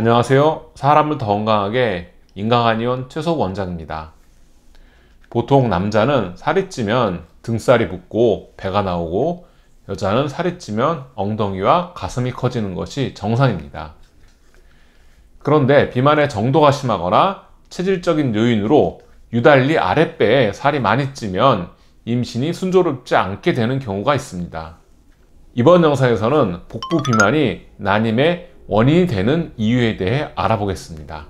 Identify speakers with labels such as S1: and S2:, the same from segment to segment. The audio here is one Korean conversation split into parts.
S1: 안녕하세요. 사람을 더 건강하게 인강한의원 최소 원장입니다. 보통 남자는 살이 찌면 등살이 붓고 배가 나오고 여자는 살이 찌면 엉덩이와 가슴이 커지는 것이 정상입니다. 그런데 비만의 정도가 심하거나 체질적인 요인으로 유달리 아랫배에 살이 많이 찌면 임신이 순조롭지 않게 되는 경우가 있습니다. 이번 영상에서는 복부 비만이 난임의 원인이 되는 이유에 대해 알아보겠습니다.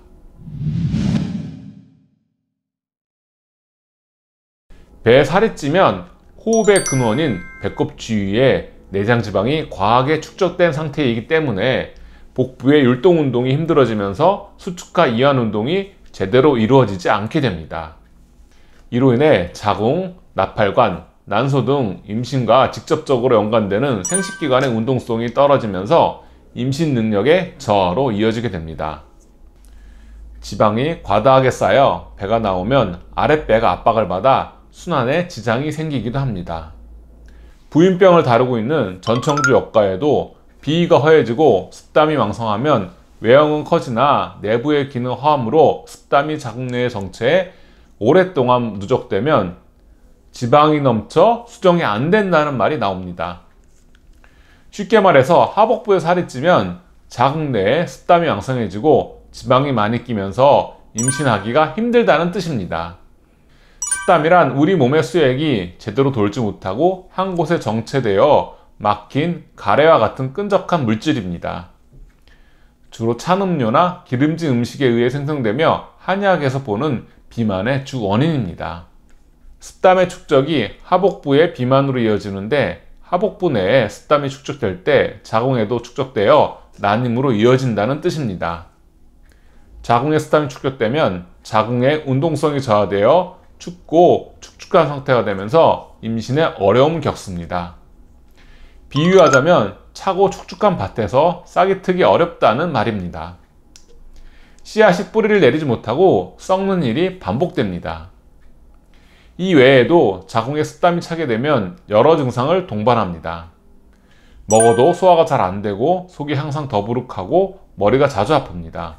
S1: 배에 살이 찌면 호흡의 근원인 배꼽 주위에 내장 지방이 과하게 축적된 상태이기 때문에 복부의 율동 운동이 힘들어지면서 수축과 이완 운동이 제대로 이루어지지 않게 됩니다. 이로 인해 자궁, 나팔관, 난소 등 임신과 직접적으로 연관되는 생식기관의 운동성이 떨어지면서 임신 능력의 저하로 이어지게 됩니다. 지방이 과다하게 쌓여 배가 나오면 아랫배가 압박을 받아 순환에 지장이 생기기도 합니다. 부인병을 다루고 있는 전청주 역과에도 비위가 허해지고 습담이 왕성하면 외형은 커지나 내부의 기는 허함으로 습담이 자궁내의 정체에 오랫동안 누적되면 지방이 넘쳐 수정이 안 된다는 말이 나옵니다. 쉽게 말해서 하복부에 살이 찌면 자궁내에 습담이 왕성해지고 지방이 많이 끼면서 임신하기가 힘들다는 뜻입니다. 습담이란 우리 몸의 수액이 제대로 돌지 못하고 한 곳에 정체되어 막힌 가래와 같은 끈적한 물질입니다. 주로 찬 음료나 기름진 음식에 의해 생성되며 한의학에서 보는 비만의 주 원인입니다. 습담의 축적이 하복부의 비만으로 이어지는데 하복부 내에 습담이 축적될 때 자궁에도 축적되어 난임으로 이어진다는 뜻입니다. 자궁에 습담이 축적되면 자궁의 운동성이 저하되어 춥고 축축한 상태가 되면서 임신에 어려움을 겪습니다. 비유하자면 차고 축축한 밭에서 싹이 트기 어렵다는 말입니다. 씨앗이 뿌리를 내리지 못하고 썩는 일이 반복됩니다. 이 외에도 자궁에 습담이 차게 되면 여러 증상을 동반합니다. 먹어도 소화가 잘 안되고 속이 항상 더부룩하고 머리가 자주 아픕니다.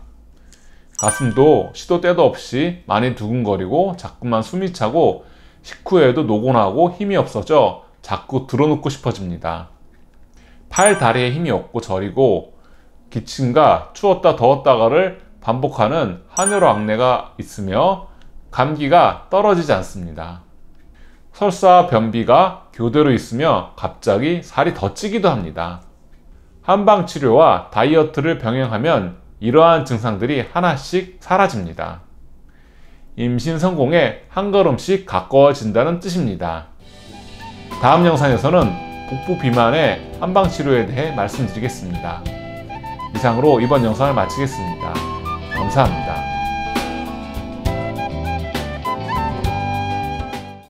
S1: 가슴도 시도 때도 없이 많이 두근거리고 자꾸만 숨이 차고 식후에도 노곤하고 힘이 없어져 자꾸 드러눕고 싶어집니다. 팔, 다리에 힘이 없고 저리고 기침과 추웠다 더웠다가를 반복하는 한여로 악내가 있으며 감기가 떨어지지 않습니다. 설사 변비가 교대로 있으며 갑자기 살이 더 찌기도 합니다. 한방 치료와 다이어트를 병행하면 이러한 증상들이 하나씩 사라집니다. 임신 성공에 한 걸음씩 가까워진다는 뜻입니다. 다음 영상에서는 복부 비만의 한방 치료에 대해 말씀드리겠습니다. 이상으로 이번 영상을 마치겠습니다. 감사합니다.